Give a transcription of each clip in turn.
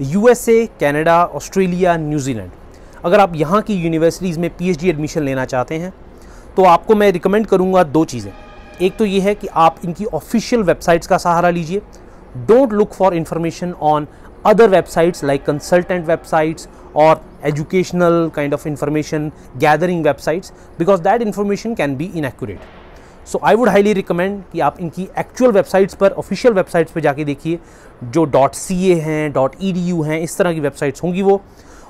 USA Canada Australia New Zealand अगर आप यहाँ की यूनिवर्सिटीज़ में पीएचडी एडमिशन लेना चाहते हैं तो आपको मैं रिकमेंड करूँगा दो चीज़ें एक तो ये है कि आप इनकी ऑफिशियल वेबसाइट्स का सहारा लीजिए don't look for information on other websites like consultant websites और educational kind of information gathering websites because that information can be inaccurate so I would highly recommend कि आप इनकी एक्चुअल वेबसाइट्स पर official websites पर जाके देखिए जो dot C ए हैं डॉट ई डी यू हैं इस तरह की वेबसाइट्स होंगी वो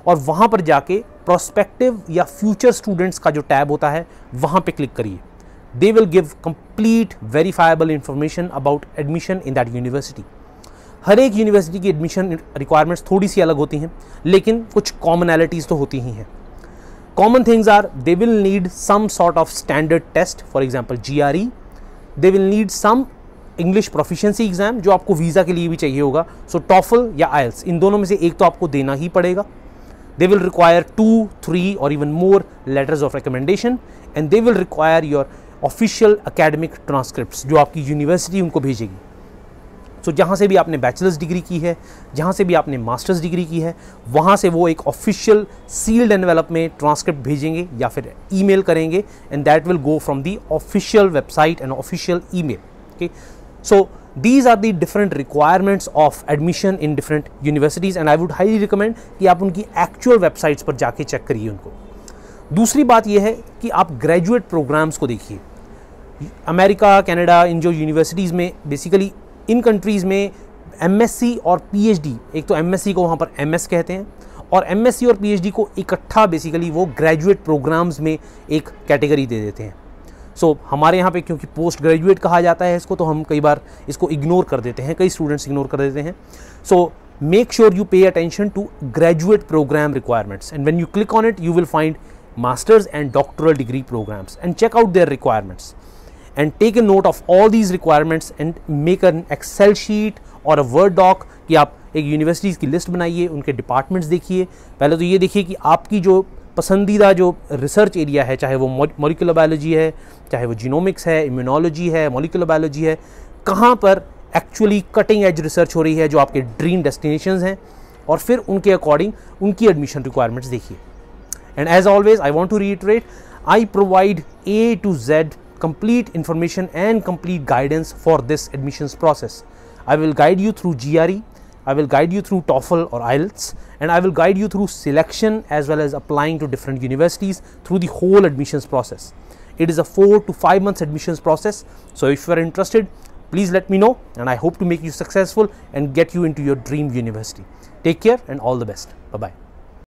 और वहाँ पर जाके प्रोस्पेक्टिव या फ्यूचर स्टूडेंट्स का जो टैब होता है वहाँ पर क्लिक करिए they will give complete verifiable information about admission in that university हर एक यूनिवर्सिटी की एडमिशन रिक्वायरमेंट्स थोड़ी सी अलग होती हैं लेकिन कुछ कॉमनैलिटीज़ तो होती ही हैं common things are they will need some sort of standard test for example GRE they will need some English proficiency exam जो आपको visa के लिए भी चाहिए होगा so, TOEFL या IELTS इन दोनों में से एक तो आपको देना ही पड़ेगा they will require two three or even more letters of recommendation and they will require your official academic transcripts जो आपकी university उनको भेजेगी तो जहाँ से भी आपने बैचलर्स डिग्री की है जहाँ से भी आपने मास्टर्स डिग्री की है वहाँ से वो एक ऑफिशियल सील्ड एनवेलप में ट्रांसक्रिप्ट भेजेंगे या फिर ईमेल करेंगे and that will go from the official website and official email okay so these are the different requirements of admission in different universities and I would highly recommend कि आप उनकी actual websites पर जाके check करिए उनको दूसरी बात यह है कि आप ग्रेजुएट प्रोग्राम्स को देखिए अमेरिका कनाडा इन जो यूनिवर्सिटीज़ में बेसिकली इन कंट्रीज़ में एम और पी एक तो एम को वहाँ पर एम कहते हैं और एम और पी को इकट्ठा बेसिकली वो ग्रेजुएट प्रोग्राम्स में एक कैटेगरी दे देते हैं सो so, हमारे यहाँ पे क्योंकि पोस्ट ग्रेजुएट कहा जाता है इसको तो हम कई बार इसको इग्नोर कर देते हैं कई स्टूडेंट्स इग्नोर कर देते हैं so make sure you pay attention to graduate program requirements and when you click on it you will find masters and doctoral degree programs and check out their requirements and take a note of all these requirements and make an Excel sheet और a word dock कि आप एक universities की list बनाइए उनके departments देखिए पहले तो ये देखिए कि आपकी जो पसंदीदा जो रिसर्च एरिया है चाहे वो मोलिकुलर बायोलॉजी है चाहे वो जीनोमिक्स है इम्यूनोलॉजी है मोलिकुलर बायोलॉजी है कहाँ पर एक्चुअली कटिंग एज रिसर्च हो रही है जो आपके ड्रीम डेस्टिनेशन हैं और फिर उनके अकॉर्डिंग उनकी एडमिशन रिक्वायरमेंट्स देखिए and as always I want to reiterate I provide A to Z complete information and complete guidance for this admissions process. I will guide you through GRE, I will guide you through TOEFL or IELTS and I will guide you through selection as well as applying to different universities through the whole admissions process. It is a 4 to 5 months admissions process. So if you are interested, please let me know and I hope to make you successful and get you into your dream university. Take care and all the best. Bye-bye.